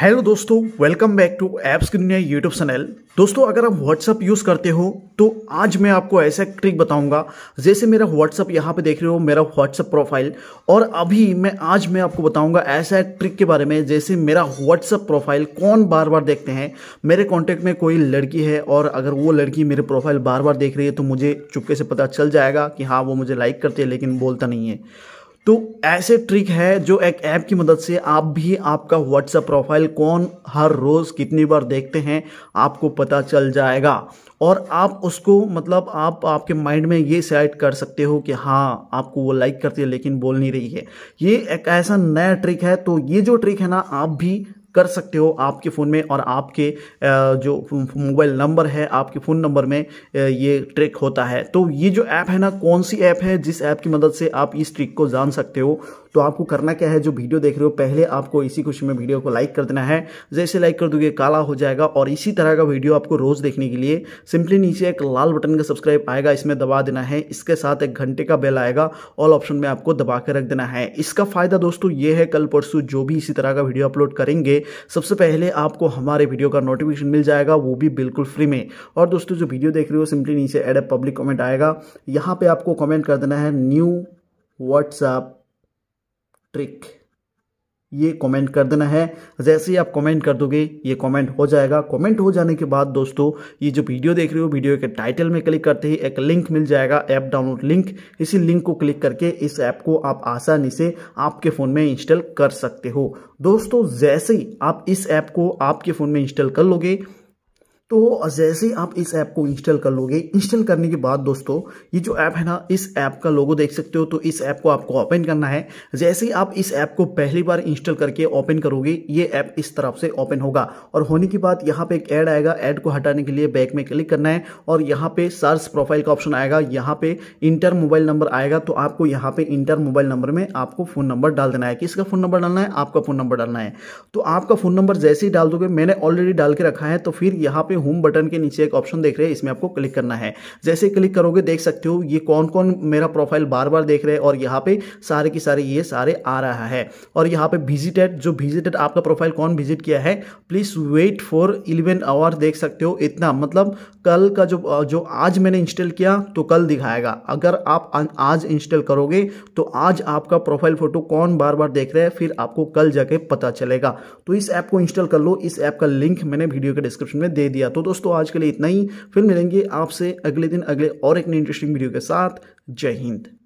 hello दोस्तों welcome back to apps की दुनिया यूट्यूब चैनल दोस्तों अगर आप व्हाट्सअप यूज़ करते हो तो आज मैं आपको ऐसा ट्रिक बताऊंगा जैसे मेरा व्हाट्सअप यहाँ पे देख रहे हो मेरा व्हाट्सअप प्रोफाइल और अभी मैं आज मैं आपको बताऊंगा ऐसा ट्रिक के बारे में जैसे मेरा व्हाट्सअप प्रोफाइल कौन बार बार देखते हैं मेरे कॉन्टैक्ट में कोई लड़की है और अगर वो लड़की मेरे प्रोफाइल बार बार देख रही है तो मुझे चुपके से पता चल जाएगा कि हाँ वो मुझे लाइक करती है लेकिन बोलता नहीं है तो ऐसे ट्रिक है जो एक ऐप की मदद से आप भी आपका व्हाट्सएप प्रोफाइल कौन हर रोज़ कितनी बार देखते हैं आपको पता चल जाएगा और आप उसको मतलब आप आपके माइंड में ये सेट कर सकते हो कि हाँ आपको वो लाइक करती है लेकिन बोल नहीं रही है ये एक ऐसा नया ट्रिक है तो ये जो ट्रिक है ना आप भी कर सकते हो आपके फ़ोन में और आपके जो मोबाइल नंबर है आपके फ़ोन नंबर में ये ट्रिक होता है तो ये जो ऐप है ना कौन सी ऐप है जिस ऐप की मदद से आप इस ट्रिक को जान सकते हो तो आपको करना क्या है जो वीडियो देख रहे हो पहले आपको इसी खुशी में वीडियो को लाइक कर देना है जैसे लाइक कर दोगे काला हो जाएगा और इसी तरह का वीडियो आपको रोज़ देखने के लिए सिंपली नीचे एक लाल बटन का सब्सक्राइब आएगा इसमें दबा देना है इसके साथ एक घंटे का बेल आएगा ऑल ऑप्शन में आपको दबा के रख देना है इसका फ़ायदा दोस्तों ये है कल परसों जो भी इसी तरह का वीडियो अपलोड करेंगे सबसे पहले आपको हमारे वीडियो का नोटिफिकेशन मिल जाएगा वो भी बिल्कुल फ्री में और दोस्तों जो वीडियो देख रहे हो सिंपली नीचे एड पब्लिक कमेंट आएगा यहाँ पे आपको कमेंट कर देना है न्यू व्हाट्सएप ट्रिक ये कमेंट कर देना है जैसे ही आप कमेंट कर दोगे ये कमेंट हो जाएगा कमेंट हो जाने के बाद दोस्तों ये जो वीडियो देख रहे हो वीडियो के टाइटल में क्लिक करते ही एक लिंक मिल जाएगा ऐप डाउनलोड लिंक इसी लिंक को क्लिक करके इस ऐप को आप आसानी से आपके फ़ोन में इंस्टॉल कर सकते हो दोस्तों जैसे ही आप इस ऐप को आपके फ़ोन में इंस्टॉल कर लोगे तो जैसे ही आप इस ऐप को इंस्टॉल कर लोगे इंस्टॉल करने के बाद दोस्तों ये जो ऐप है ना इस ऐप का लोगो देख सकते हो तो इस ऐप को आपको ओपन करना है जैसे ही आप इस ऐप को पहली बार इंस्टॉल करके ओपन करोगे ये ऐप इस तरफ से ओपन होगा और होने के बाद यहाँ पे एक ऐड आएगा ऐड को हटाने के लिए बैक में क्लिक करना है और यहाँ पे सर्च प्रोफाइल का ऑप्शन आएगा यहाँ पे इंटर मोबाइल नंबर आएगा तो आपको यहाँ पे इंटर मोबाइल नंबर में आपको फोन नंबर डाल देना है किसका फोन नंबर डालना है आपका फोन नंबर डालना है तो आपका फोन नंबर जैसे ही डाल दोगे मैंने ऑलरेडी डाल के रखा है तो फिर यहाँ पे पे होम बटन के नीचे एक ऑप्शन देख रहे हैं इसमें आपको क्लिक करना है जैसे क्लिक करोगे देख सकते हो ये कौन कौन मेरा प्रोफाइल बार बार देख रहे हैं और यहाँ पे सारे की सारे ये सारे आ रहा है और यहाँ पे विजिटेड जो विजिटेड आपका प्रोफाइल कौन विजिट किया है please wait for eleven hour देख सकते हो इतना मतलब कल का जो जो आज मैंने इंस्टॉल किया तो कल दिखाएगा अगर आप आज इंस्टॉल करोगे तो आज आपका प्रोफाइल फ़ोटो कौन बार बार देख रहे हैं फिर आपको कल जाके पता चलेगा तो इस ऐप को इंस्टॉल कर लो इस ऐप का लिंक मैंने वीडियो के डिस्क्रिप्शन में दे दिया दिया तो दोस्तों आज के लिए इतना ही फिर मिलेंगे आपसे अगले दिन अगले और एक इंटरेस्टिंग वीडियो के साथ जय हिंद